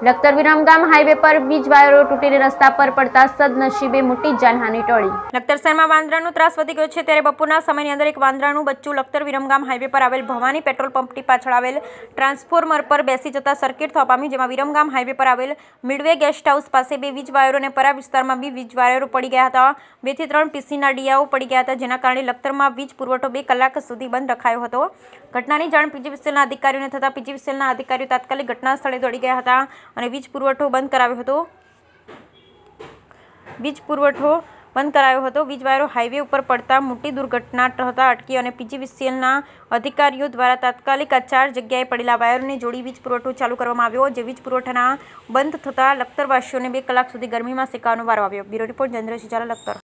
Lakhtar Viramgam highway પર વીજ વાયરો તૂટીને રસ્તા પર પડતા સદનસીબે મોટી જાનહાની ટળી લખતર શહેરમાં વાંદરાનો ત્રાસ વધી ગયો છે ત્યારે બપોરના સમયની અંદર એક વાંદરાનું બચ્ચું લખતર વિરમગામ હાઈવે પર આવેલ ભવાની પેટ્રોલ પંપની પાછળ આવેલ ટ્રાન્સફોર્મર પર બેસી જતા સર્કિટ થવા જેમાં વિરમગામ હાઈવે પર આવેલ મિડવે ગેસ્ટ હાઉસ પાસે બે વીજ વાયરો અને પરા વિસ્તારમાં બી વીજ વાયરો પડી ગયા હતા બેથી ત્રણ પીસીના ડીયાઓ પડી ગયા હતા જેના કારણે લખતરમાં વીજ પુરવઠો બે કલાક સુધી બંધ રખાયો હતો ઘટનાની જાણ પીજી પીજીવીસીએલના અધિકારીઓને થતાં પીજીવીસીએલના અધિકારીઓ તાત્કાલિક ઘટના સ્થળે દોડી ગયા હતા અને વીજ પુરવઠો બંધ કરાવ્યો હતો વીજ પુરવઠો બંધ કરાયો હતો વીજ વાયરો હાઈવે ઉપર પડતા મોટી દુર્ઘટના થતા અટકી અને પીજીવીસીએલના અધિકારીઓ દ્વારા તાત્કાલિક આ ચાર જગ્યાએ પડેલા વાયરોને જોડી વીજ પુરવઠો ચાલુ કરવામાં આવ્યો જે વીજ પુરવઠાના બંધ થતાં લખતરવાસીઓને બે કલાક સુધી ગરમીમાં શેકાવાનો વારો આવ્યો બ્યુરો રિપોર્ટ ચંદ્રશિચારા લખતર